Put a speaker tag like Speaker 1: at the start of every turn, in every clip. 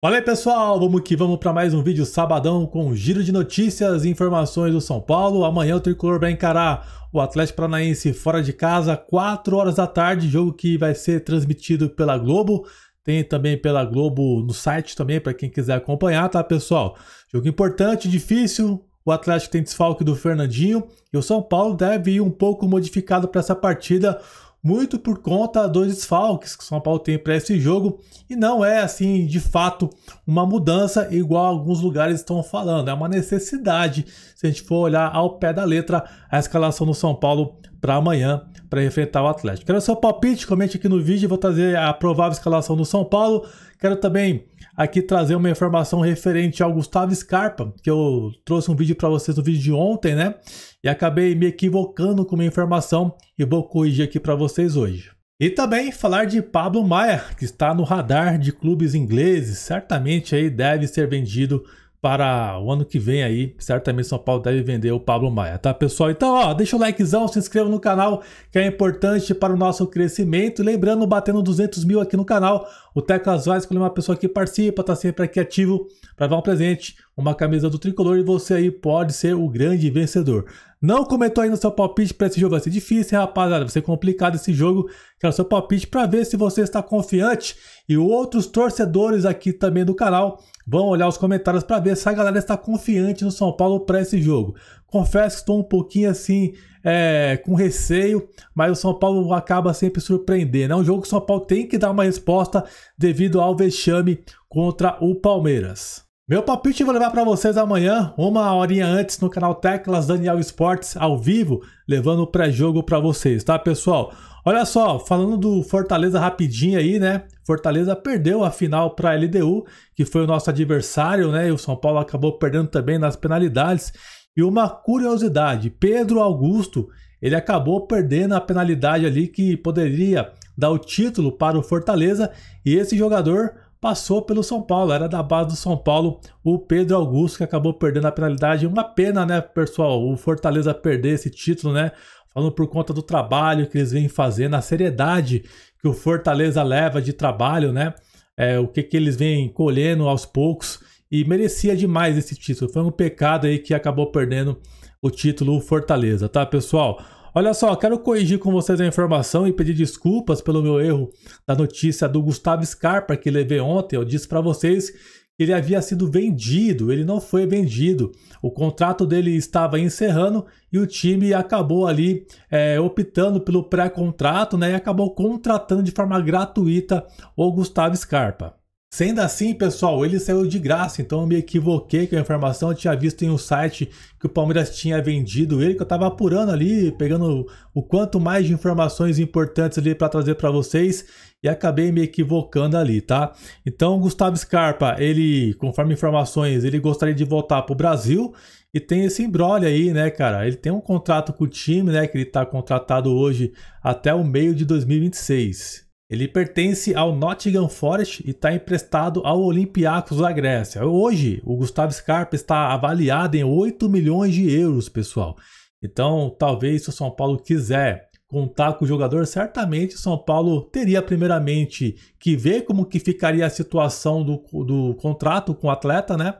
Speaker 1: Olá pessoal, vamos que vamos para mais um vídeo sabadão com um giro de notícias e informações do São Paulo. Amanhã o Tricolor vai encarar o Atlético Paranaense fora de casa, 4 horas da tarde, jogo que vai ser transmitido pela Globo. Tem também pela Globo no site também para quem quiser acompanhar, tá pessoal? Jogo importante, difícil. O Atlético tem desfalque do Fernandinho e o São Paulo deve ir um pouco modificado para essa partida muito por conta dos desfalques que o São Paulo tem para esse jogo e não é assim de fato uma mudança igual alguns lugares estão falando, é uma necessidade. Se a gente for olhar ao pé da letra a escalação do São Paulo para amanhã para enfrentar o Atlético. Quero seu palpite, comente aqui no vídeo, vou trazer a provável escalação do São Paulo. Quero também aqui trazer uma informação referente ao Gustavo Scarpa, que eu trouxe um vídeo para vocês no vídeo de ontem, né? E acabei me equivocando com uma informação e vou corrigir aqui para vocês hoje. E também falar de Pablo Maia, que está no radar de clubes ingleses, certamente aí deve ser vendido para o ano que vem aí, certamente São Paulo deve vender o Pablo Maia, tá pessoal? Então, ó, deixa o likezão, se inscreva no canal, que é importante para o nosso crescimento. Lembrando, batendo 200 mil aqui no canal, o Teclas vai que é uma pessoa que participa, tá sempre aqui ativo para dar um presente uma camisa do tricolor e você aí pode ser o grande vencedor. Não comentou ainda seu palpite para esse jogo, vai ser difícil, rapaziada, vai ser complicado esse jogo. Quero é seu palpite para ver se você está confiante e outros torcedores aqui também do canal vão olhar os comentários para ver se a galera está confiante no São Paulo para esse jogo. Confesso que estou um pouquinho assim, é, com receio, mas o São Paulo acaba sempre surpreendendo. É um jogo que o São Paulo tem que dar uma resposta devido ao vexame contra o Palmeiras. Meu palpite eu vou levar para vocês amanhã, uma horinha antes, no canal Teclas Daniel Esportes, ao vivo, levando o pré-jogo para vocês, tá, pessoal? Olha só, falando do Fortaleza rapidinho aí, né? Fortaleza perdeu a final para a LDU, que foi o nosso adversário, né? E o São Paulo acabou perdendo também nas penalidades. E uma curiosidade, Pedro Augusto, ele acabou perdendo a penalidade ali que poderia dar o título para o Fortaleza, e esse jogador passou pelo São Paulo, era da base do São Paulo, o Pedro Augusto que acabou perdendo a penalidade. Uma pena, né, pessoal, o Fortaleza perder esse título, né? Falando por conta do trabalho que eles vêm fazendo, a seriedade que o Fortaleza leva de trabalho, né? É, o que, que eles vêm colhendo aos poucos e merecia demais esse título. Foi um pecado aí que acabou perdendo o título o Fortaleza, tá, pessoal? Olha só, quero corrigir com vocês a informação e pedir desculpas pelo meu erro da notícia do Gustavo Scarpa que levei ontem. Eu disse para vocês que ele havia sido vendido, ele não foi vendido. O contrato dele estava encerrando e o time acabou ali é, optando pelo pré-contrato né, e acabou contratando de forma gratuita o Gustavo Scarpa. Sendo assim, pessoal, ele saiu de graça, então eu me equivoquei com a informação. Eu tinha visto em um site que o Palmeiras tinha vendido ele, que eu estava apurando ali, pegando o quanto mais de informações importantes ali para trazer para vocês e acabei me equivocando ali, tá? Então, Gustavo Scarpa, ele, conforme informações, ele gostaria de voltar para o Brasil e tem esse embrolho aí, né, cara? Ele tem um contrato com o time, né, que ele está contratado hoje até o meio de 2026. Ele pertence ao Nottingham Forest e está emprestado ao Olympiacos da Grécia. Hoje, o Gustavo Scarpa está avaliado em 8 milhões de euros, pessoal. Então, talvez se o São Paulo quiser contar com o jogador, certamente o São Paulo teria primeiramente que ver como que ficaria a situação do, do contrato com o atleta, né?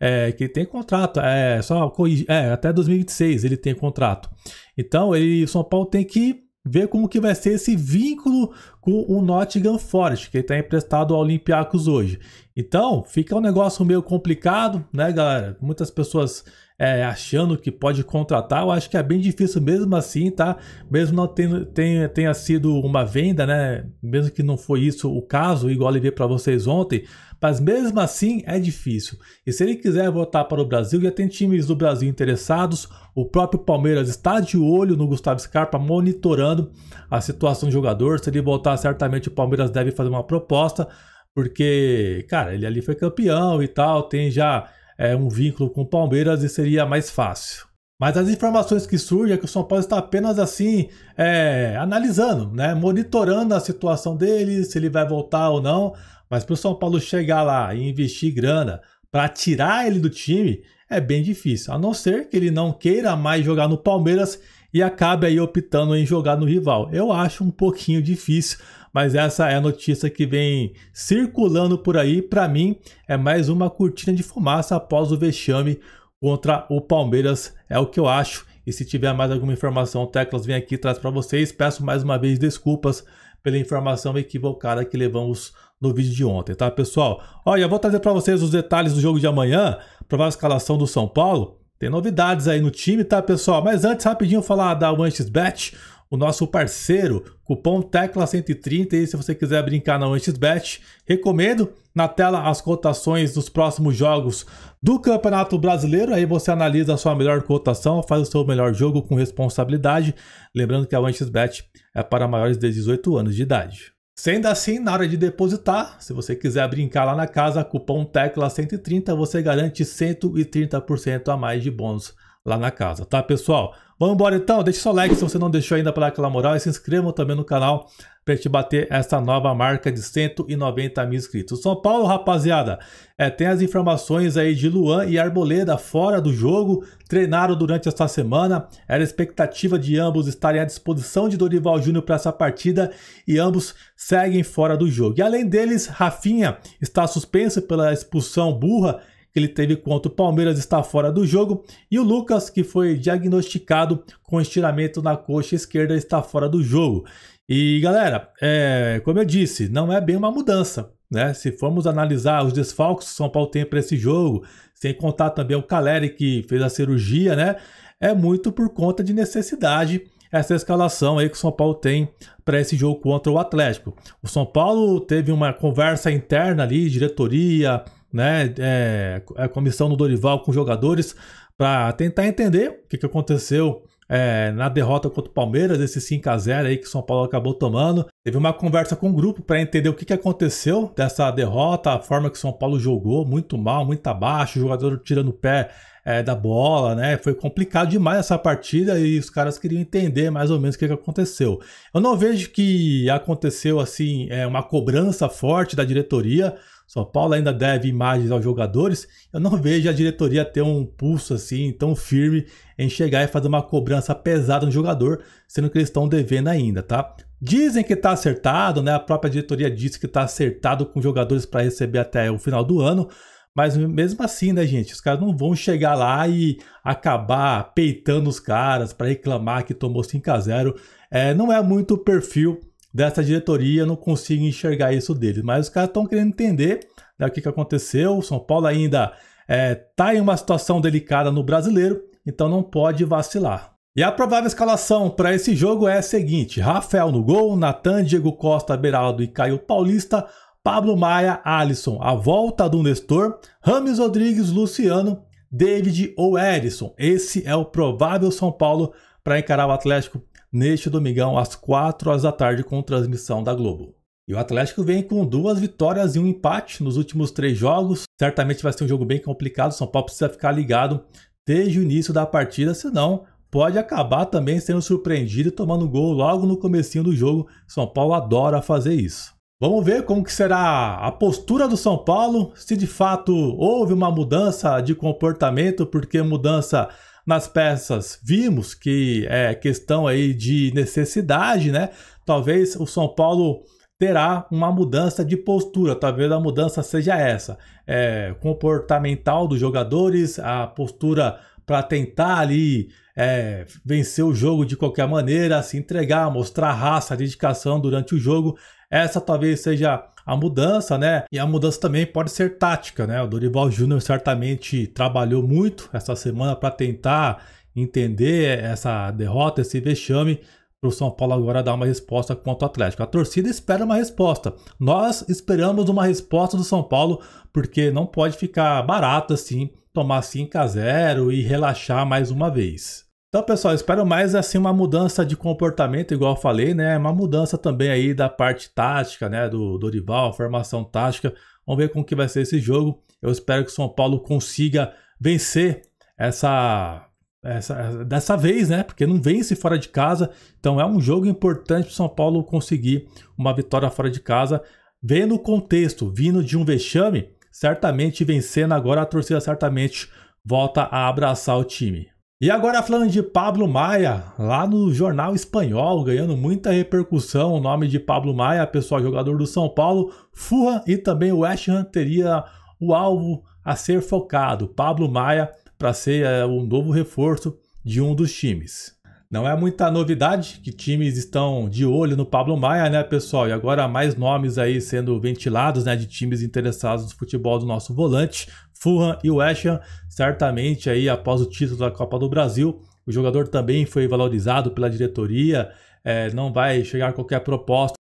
Speaker 1: É, que tem contrato, é, só, é, até 2026 ele tem contrato. Então, ele, o São Paulo tem que ver como que vai ser esse vínculo com o Nottingham Forest, que está emprestado ao Olympiacos hoje. Então, fica um negócio meio complicado, né, galera? Muitas pessoas é, achando que pode contratar, eu acho que é bem difícil mesmo assim, tá? Mesmo não tendo, tenha, tenha sido uma venda, né? Mesmo que não foi isso o caso, igual eu vi para vocês ontem, mas mesmo assim é difícil. E se ele quiser voltar para o Brasil, já tem times do Brasil interessados. O próprio Palmeiras está de olho no Gustavo Scarpa, monitorando a situação do jogador. Se ele voltar, certamente o Palmeiras deve fazer uma proposta, porque, cara, ele ali foi campeão e tal, tem já é, um vínculo com o Palmeiras e seria mais fácil. Mas as informações que surgem é que o São Paulo está apenas assim é, analisando, né? monitorando a situação dele, se ele vai voltar ou não. Mas para o São Paulo chegar lá e investir grana para tirar ele do time é bem difícil, a não ser que ele não queira mais jogar no Palmeiras e acabe aí optando em jogar no rival. Eu acho um pouquinho difícil, mas essa é a notícia que vem circulando por aí. Para mim, é mais uma cortina de fumaça após o vexame contra o Palmeiras, é o que eu acho. E se tiver mais alguma informação, Teclas vem aqui traz para vocês. Peço mais uma vez desculpas pela informação equivocada que levamos no vídeo de ontem, tá, pessoal? Olha, vou trazer para vocês os detalhes do jogo de amanhã, provável escalação do São Paulo. Tem novidades aí no time, tá, pessoal? Mas antes, rapidinho, falar da OneXBet, o nosso parceiro, cupom TECLA130, e se você quiser brincar na OneXBet, recomendo. Na tela as cotações dos próximos jogos do Campeonato Brasileiro, aí você analisa a sua melhor cotação, faz o seu melhor jogo com responsabilidade. Lembrando que a OneXBet é para maiores de 18 anos de idade. Sendo assim, na hora de depositar, se você quiser brincar lá na casa, cupom TECLA130, você garante 130% a mais de bônus lá na casa, tá pessoal? Vamos embora então, deixe seu like se você não deixou ainda para aquela moral e se inscreva também no canal para gente bater essa nova marca de 190 mil inscritos. São Paulo, rapaziada, é, tem as informações aí de Luan e Arboleda fora do jogo, treinaram durante esta semana, era expectativa de ambos estarem à disposição de Dorival Júnior para essa partida e ambos seguem fora do jogo. E além deles, Rafinha está suspenso pela expulsão burra que ele teve contra o Palmeiras está fora do jogo e o Lucas, que foi diagnosticado com estiramento na coxa esquerda, está fora do jogo. E galera, é, como eu disse, não é bem uma mudança. Né? Se formos analisar os desfalques que o São Paulo tem para esse jogo, sem contar também o Caleri que fez a cirurgia, né? é muito por conta de necessidade essa escalação aí que o São Paulo tem para esse jogo contra o Atlético. O São Paulo teve uma conversa interna ali, diretoria, né? É, a comissão do Dorival com jogadores para tentar entender o que, que aconteceu é, na derrota contra o Palmeiras, esse 5 a 0 aí que o São Paulo acabou tomando. Teve uma conversa com o grupo para entender o que, que aconteceu dessa derrota, a forma que o São Paulo jogou, muito mal, muito abaixo, o jogador tirando o pé é, da bola, né? Foi complicado demais essa partida e os caras queriam entender mais ou menos o que, que aconteceu. Eu não vejo que aconteceu assim é, uma cobrança forte da diretoria são Paulo ainda deve imagens aos jogadores, eu não vejo a diretoria ter um pulso assim tão firme em chegar e fazer uma cobrança pesada no jogador, sendo que eles estão devendo ainda, tá? Dizem que está acertado, né? A própria diretoria disse que está acertado com jogadores para receber até o final do ano, mas mesmo assim, né, gente? Os caras não vão chegar lá e acabar peitando os caras para reclamar que tomou 5 a 0 é, Não é muito o perfil dessa diretoria, não consigo enxergar isso deles. Mas os caras estão querendo entender né, o que, que aconteceu. O São Paulo ainda está é, tá em uma situação delicada no brasileiro, então não pode vacilar. E a provável escalação para esse jogo é a seguinte: Rafael no gol, Natan, Diego Costa, Beraldo e Caio Paulista, Pablo Maia, Alisson, a volta do Nestor, Rames Rodrigues, Luciano, David ou Erisson. Esse é o provável São Paulo para encarar o Atlético neste domingão às 4 horas da tarde com transmissão da Globo. E o Atlético vem com duas vitórias e um empate nos últimos três jogos. Certamente vai ser um jogo bem complicado. São Paulo precisa ficar ligado desde o início da partida, senão pode acabar também sendo surpreendido e tomando gol logo no comecinho do jogo. São Paulo adora fazer isso. Vamos ver como que será a postura do São Paulo, se de fato houve uma mudança de comportamento, porque mudança nas peças vimos que é questão aí de necessidade, né? Talvez o São Paulo terá uma mudança de postura, talvez a mudança seja essa, é, comportamental dos jogadores, a postura para tentar ali é, vencer o jogo de qualquer maneira, se entregar, mostrar raça, dedicação durante o jogo. Essa talvez seja a mudança, né? E a mudança também pode ser tática, né? O Dorival Júnior certamente trabalhou muito essa semana para tentar entender essa derrota, esse vexame para o São Paulo agora dar uma resposta contra o Atlético. A torcida espera uma resposta. Nós esperamos uma resposta do São Paulo porque não pode ficar barato assim, tomar 5 a 0 e relaxar mais uma vez. Então, pessoal, espero mais assim uma mudança de comportamento, igual eu falei, né? Uma mudança também aí da parte tática, né? Do Dorival, formação tática. Vamos ver como que vai ser esse jogo. Eu espero que o São Paulo consiga vencer essa, essa dessa vez, né? Porque não vence fora de casa. Então é um jogo importante para o São Paulo conseguir uma vitória fora de casa. Vendo o contexto, vindo de um vexame, certamente vencendo agora a torcida certamente volta a abraçar o time. E agora falando de Pablo Maia, lá no jornal espanhol, ganhando muita repercussão, o nome de Pablo Maia, pessoal jogador do São Paulo, Furra e também o West Ham teria o alvo a ser focado, Pablo Maia para ser é, um novo reforço de um dos times. Não é muita novidade que times estão de olho no Pablo Maia, né, pessoal? E agora mais nomes aí sendo ventilados, né, de times interessados no futebol do nosso volante. Fulham e West Ham. Certamente aí após o título da Copa do Brasil, o jogador também foi valorizado pela diretoria, é, não vai chegar qualquer proposta